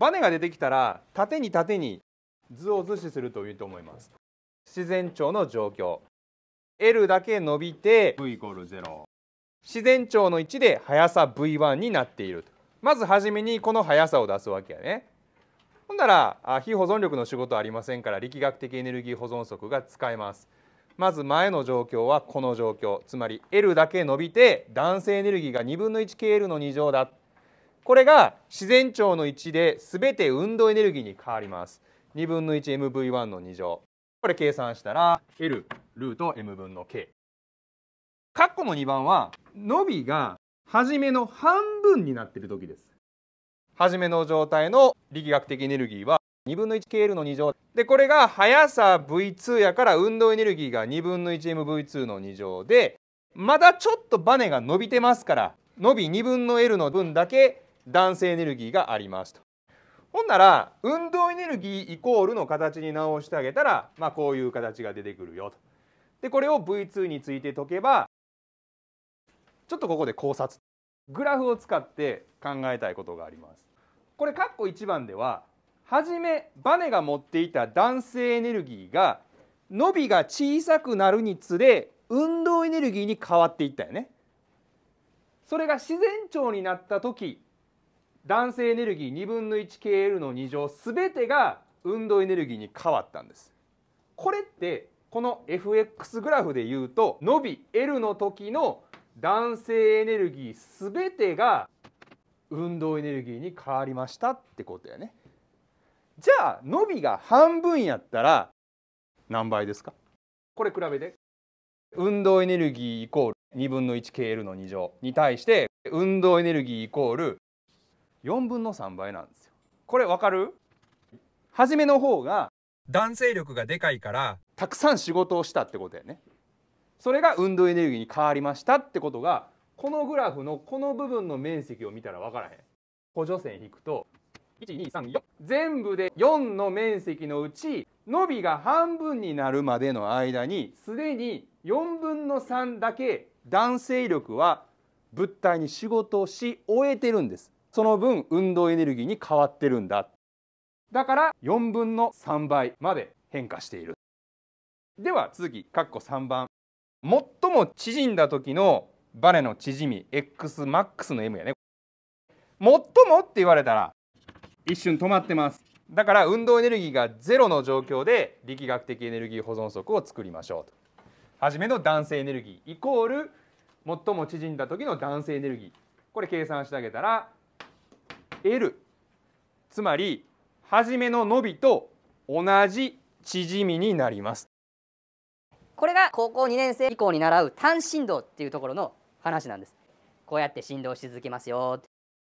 バネが出てきたら縦に縦に図を図示するといいと思います自然長の状況 L だけ伸びて V イコール0自然長の1で速さ V1 になっているまず初めにこの速さを出すわけやねほんなら非保存力の仕事ありませんから力学的エネルギー保存則が使えますまず前の状況はこの状況つまり L だけ伸びて弾性エネルギーが2分の 1KL の2乗だっこれが自然長の1で全て運動エネルギーに変わります。2分の 1mv1 の2乗。これ計算したら L ルート m 分の k。括弧の2番は伸びが初めの半分になっている時です。初めの状態の力学的エネルギーは2分の 1KL の2乗でこれが速さ V2 やから運動エネルギーが2分の 1mv2 の2乗でまだちょっとバネが伸びてますから伸び2分の L の分だけ男性エネルギーがありますと。ほんなら運動エネルギーイコールの形に直してあげたら、まあ、こういう形が出てくるよと。でこれを V2 について解けばちょっとここで考察グラフを使って考えたいことがあります。これ括弧1番では初めバネが持っていた弾性エネルギーが伸びが小さくなるにつれ運動エネルギーに変わっていったよね。それが自然長になった時男性エネルギー2分の 1KL の2乗全てが運動エネルギーに変わったんです。これってこの FX グラフで言うと伸び L の時の男性エネルギー全てが運動エネルギーに変わりましたってことやね。じゃあ伸びが半分やったら何倍ですかこれ比べて運動エネルギーイコール2分の 1KL の2乗に対して運動エネルギーイコール4分の3倍なんですよこれわかる初めの方が男性力がでかいからたくさん仕事をしたってことやねそれが運動エネルギーに変わりましたってことがこのグラフのこの部分の面積を見たらわからへん補助線引くと1234全部で4の面積のうち伸びが半分になるまでの間にすでに4分の3だけ男性力は物体に仕事をし終えてるんですその分運動エネルギーに変わってるんだだから4分の3倍まで変化しているでは続き括弧3番最も縮んだ時のバネの縮み xmax の m やね最もって言われたら一瞬止まってますだから運動エネルギーがゼロの状況で力学的エネルギー保存則を作りましょうと。はじめの男性エネルギーイコール最も縮んだ時の男性エネルギーこれ計算してあげたら L つまり初めの伸びと同じ縮みになりますこれが高校2年生以降に習う単振動っていうところの話なんですこうやって振動し続けますよ